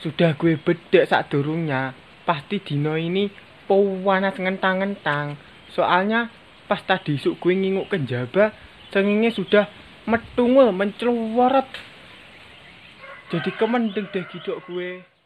Sudah gue bedek saat durungnya, pasti dino ini pewarna ngentang-ngentang. Soalnya pas tadi isuk gue nginguk kenjaba, cengenge sudah metungul menceluwaret. Jadi kemendeng deh gidok gue.